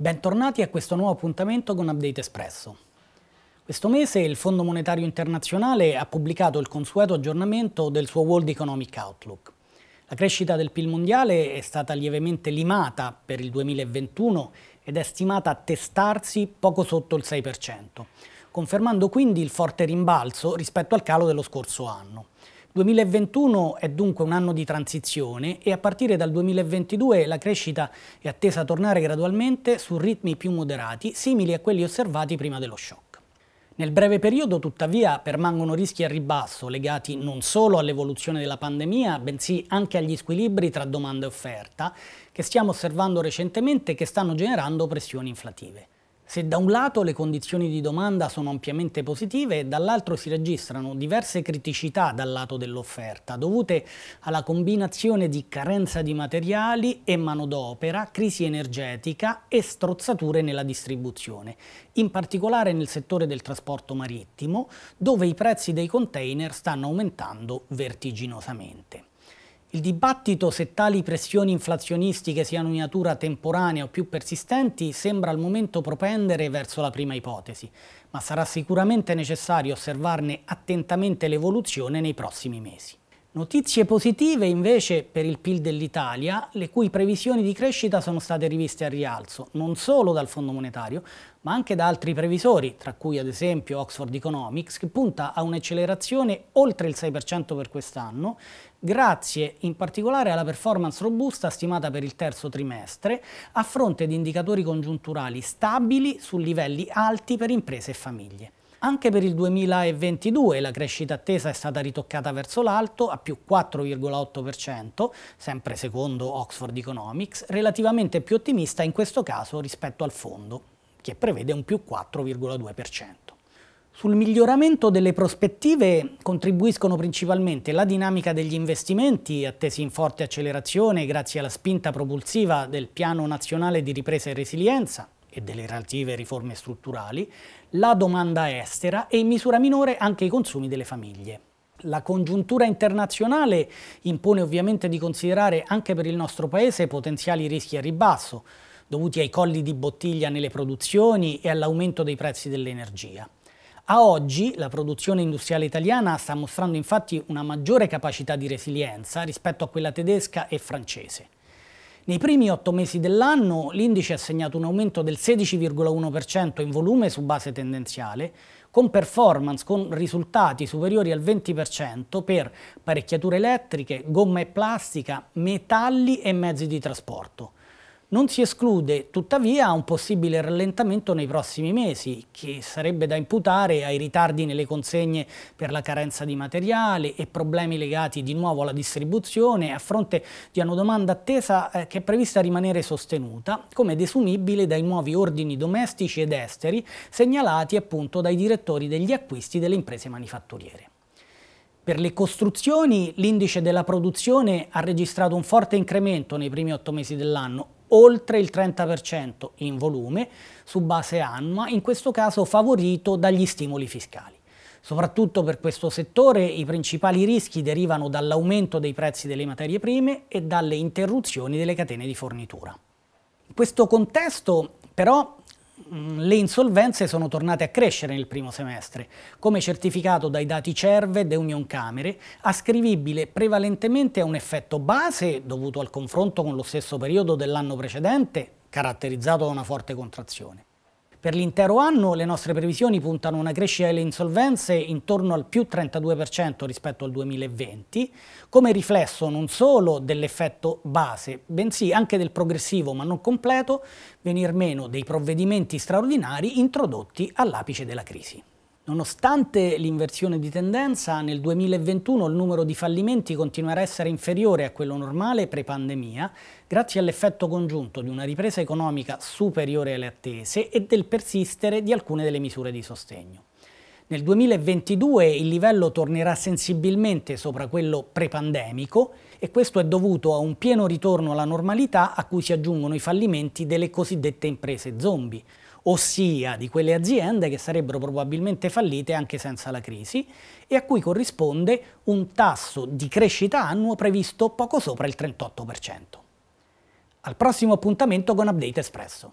Bentornati a questo nuovo appuntamento con Update Espresso. Questo mese il Fondo Monetario Internazionale ha pubblicato il consueto aggiornamento del suo World Economic Outlook. La crescita del PIL mondiale è stata lievemente limata per il 2021 ed è stimata a testarsi poco sotto il 6%, confermando quindi il forte rimbalzo rispetto al calo dello scorso anno. 2021 è dunque un anno di transizione e a partire dal 2022 la crescita è attesa a tornare gradualmente su ritmi più moderati, simili a quelli osservati prima dello shock. Nel breve periodo, tuttavia, permangono rischi a ribasso legati non solo all'evoluzione della pandemia, bensì anche agli squilibri tra domanda e offerta, che stiamo osservando recentemente e che stanno generando pressioni inflative. Se da un lato le condizioni di domanda sono ampiamente positive, dall'altro si registrano diverse criticità dal lato dell'offerta, dovute alla combinazione di carenza di materiali e manodopera, crisi energetica e strozzature nella distribuzione, in particolare nel settore del trasporto marittimo, dove i prezzi dei container stanno aumentando vertiginosamente. Il dibattito se tali pressioni inflazionistiche siano di natura temporanea o più persistenti sembra al momento propendere verso la prima ipotesi, ma sarà sicuramente necessario osservarne attentamente l'evoluzione nei prossimi mesi. Notizie positive invece per il PIL dell'Italia, le cui previsioni di crescita sono state riviste al rialzo, non solo dal Fondo Monetario, ma anche da altri previsori, tra cui ad esempio Oxford Economics, che punta a un'accelerazione oltre il 6% per quest'anno grazie in particolare alla performance robusta stimata per il terzo trimestre, a fronte di indicatori congiunturali stabili su livelli alti per imprese e famiglie. Anche per il 2022 la crescita attesa è stata ritoccata verso l'alto a più 4,8%, sempre secondo Oxford Economics, relativamente più ottimista in questo caso rispetto al fondo, che prevede un più 4,2%. Sul miglioramento delle prospettive contribuiscono principalmente la dinamica degli investimenti, attesi in forte accelerazione grazie alla spinta propulsiva del Piano Nazionale di Ripresa e Resilienza e delle relative riforme strutturali, la domanda estera e in misura minore anche i consumi delle famiglie. La congiuntura internazionale impone ovviamente di considerare anche per il nostro Paese potenziali rischi a ribasso, dovuti ai colli di bottiglia nelle produzioni e all'aumento dei prezzi dell'energia. A oggi la produzione industriale italiana sta mostrando infatti una maggiore capacità di resilienza rispetto a quella tedesca e francese. Nei primi otto mesi dell'anno l'indice ha segnato un aumento del 16,1% in volume su base tendenziale, con performance con risultati superiori al 20% per parecchiature elettriche, gomma e plastica, metalli e mezzi di trasporto. Non si esclude tuttavia un possibile rallentamento nei prossimi mesi, che sarebbe da imputare ai ritardi nelle consegne per la carenza di materiale e problemi legati di nuovo alla distribuzione a fronte di una domanda attesa eh, che è prevista rimanere sostenuta, come desumibile dai nuovi ordini domestici ed esteri segnalati appunto dai direttori degli acquisti delle imprese manifatturiere. Per le costruzioni l'indice della produzione ha registrato un forte incremento nei primi otto mesi dell'anno, oltre il 30% in volume su base annua, in questo caso favorito dagli stimoli fiscali. Soprattutto per questo settore i principali rischi derivano dall'aumento dei prezzi delle materie prime e dalle interruzioni delle catene di fornitura. In questo contesto però Mm, le insolvenze sono tornate a crescere nel primo semestre, come certificato dai dati Cerve de Union Camere, ascrivibile prevalentemente a un effetto base dovuto al confronto con lo stesso periodo dell'anno precedente, caratterizzato da una forte contrazione. Per l'intero anno le nostre previsioni puntano a una crescita delle insolvenze intorno al più 32% rispetto al 2020, come riflesso non solo dell'effetto base, bensì anche del progressivo ma non completo venir meno dei provvedimenti straordinari introdotti all'apice della crisi. Nonostante l'inversione di tendenza, nel 2021 il numero di fallimenti continuerà a essere inferiore a quello normale pre-pandemia, grazie all'effetto congiunto di una ripresa economica superiore alle attese e del persistere di alcune delle misure di sostegno. Nel 2022 il livello tornerà sensibilmente sopra quello pre-pandemico e questo è dovuto a un pieno ritorno alla normalità a cui si aggiungono i fallimenti delle cosiddette imprese zombie, ossia di quelle aziende che sarebbero probabilmente fallite anche senza la crisi e a cui corrisponde un tasso di crescita annuo previsto poco sopra il 38%. Al prossimo appuntamento con Update Espresso.